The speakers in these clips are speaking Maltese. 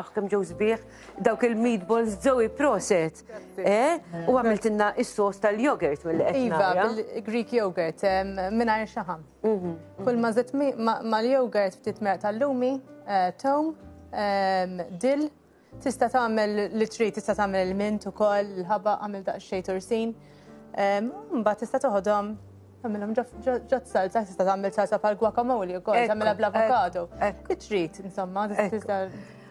Aħkem ġew sbieħ dawk il-meatballs ġewi proset. Eh? U għamilt inna is-sos tal-jogurt mill Iva, bil-Greek yogurt mingħajr xaħam. Mhm. Kull ma żitt mal-jogurt ftit meħ tal-lumi, eh, tom, dill, tista' tagħmel l-trid, tista' tagħmel il-mint ukoll, il-ħaba għamil daqsxejn tursin. Mbagħad tista' toħodhom Għamilhom ġat salsa, tista' tagħmel salsa bħal guacamole għamil għab l avokado It-trid, insomma, tista'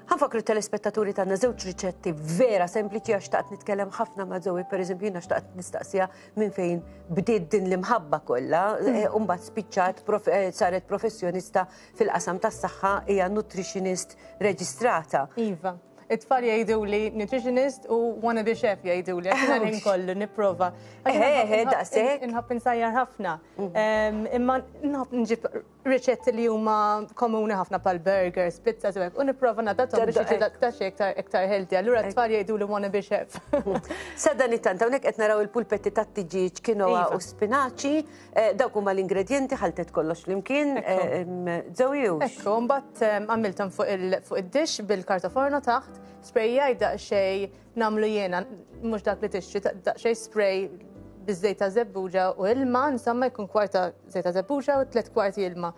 Għanfakru telespettaturi tanna nazewċ riċetti vera sempliċi għax taqt nitkellem ħafna ma' zowi, per eżempju, jina xtaqt nistaqsija minn fejn bdiet din l-imħabba kolla, eh, umbat spiċċat, eh, saret professjonista fil-qasam tas saħħa hija nutritionist reġistrata. Iva it-tfal jgħidu li nutritionist u bi chef jgħidu li għaxna kollu, niprofa. Eħe, daqsek. Inħab nsajjar ħafna. Mhm. Imma nħab nġib riċetti li huma komuni ħafna pal burgers, pizza, u niprofa nadatom biex taxi iktar healthy. Allura t-tfal jgħidu li wannabe chef. Mhm. Sadda nittanta, unek qed naraw il-pulpetti ta' t kinoa iva. u spinaċi, eh, dawk huma l-ingredienti ħaltet kollox l-imkien, eh, zawiju. Ekku, mbagħad għamiltan fuq id-dix bil kartoforno taħt, ħadd sprejjaj daqsxej namlu jiena mhux dak li tixtri daqsxej spray biż-żejta zebbuġa u ilma insomma jkun kwarta żejta zebbuġa u tliet kwarti ilma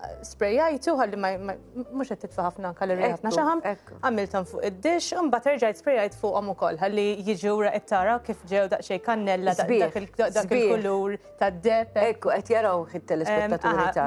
li ma mux għed titfa ħafna kalorija ħafna xaħam, għamiltan fuq id-dix, un bat rġajt sprejajt fuq għamu kol, għalli jġu raqet tara kif ġew daqxej kannella, dak il-kulur, ta' dep. Ekku, għet jaraw xit telespettaturi ta'